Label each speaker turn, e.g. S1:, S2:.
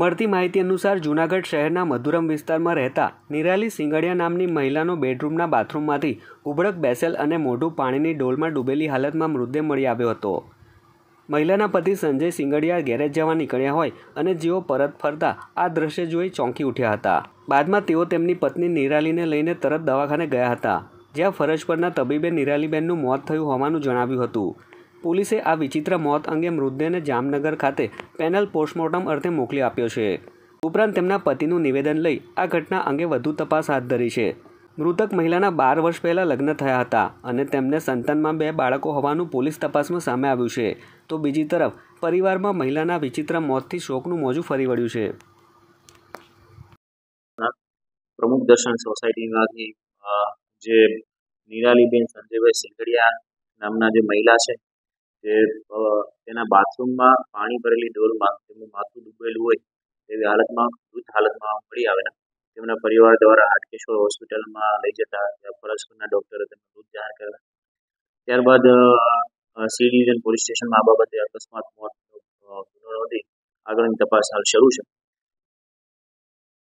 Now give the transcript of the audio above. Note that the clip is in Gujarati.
S1: મળતી માહિતી અનુસાર જૂનાગઢ શહેરના મધુરમ વિસ્તારમાં રહેતા નિરાલી સિંગડિયા નામની મહિલાનો બેડરૂમના બાથરૂમમાંથી ઉબળક બેસેલ અને મોઢું પાણીની ડોલમાં ડૂબેલી હાલતમાં મૃતદેહ મળી આવ્યો હતો મહિલાના પતિ સંજય સિંગડિયા ગેરેજ જવા નીકળ્યા હોય અને જેઓ પરત ફરતા આ દ્રશ્ય જોઈ ચોંકી ઉઠ્યા હતા બાદમાં તેઓ તેમની પત્ની નિરાલીને લઈને તરત દવાખાને ગયા હતા જ્યાં ફરજ પરના તબીબે નિરાલીબેનનું મોત થયું હોવાનું જણાવ્યું હતું પોલીસે આ વિચિત્ર મોત અંગે મૃતદેહને જામનગર ખાતે પેનલ પોસ્ટમોર્ટમ અર્થે મોકલી આપ્યો છે ઉપરાંત તેમના પતિનું નિવેદન લઈ આ ઘટના અંગે વધુ તપાસ હાથ ધરી છે મૃતક મહિલાના બાર વર્ષ પહેલાં લગ્ન થયા હતા અને તેમને સંતાનમાં બે બાળકો હોવાનું પોલીસ તપાસમાં સામે આવ્યું છે તો બીજી તરફ પરિવારમાં મહિલાના વિચિત્ર મોતથી શોકનું મોજું ફરી વળ્યું છે
S2: પ્રમુખ દર્શન સોસાયટીમાંથી જે નિરાલીબેન સંજયભાઈ સિંગડિયા નામના જે મહિલા છે કે તેના બાથરૂમમાં પાણી ભરેલી ડોલ તેમનું માથું ડૂબેલું હોય તેવી હાલતમાં મૃત હાલતમાં મળી આવેલા તેમના પરિવાર દ્વારા હાટકેશ્વર હોસ્પિટલમાં લઈ જતા ફરજપુરના ડોક્ટરે તેમનું મૃત જાહેર કરેલા ત્યારબાદ સી ડિવિઝન પોલીસ સ્ટેશનમાં આ બાબતે અકસ્માત મોત ગુનો નોંધી આગળની તપાસ હાલ શરૂ છે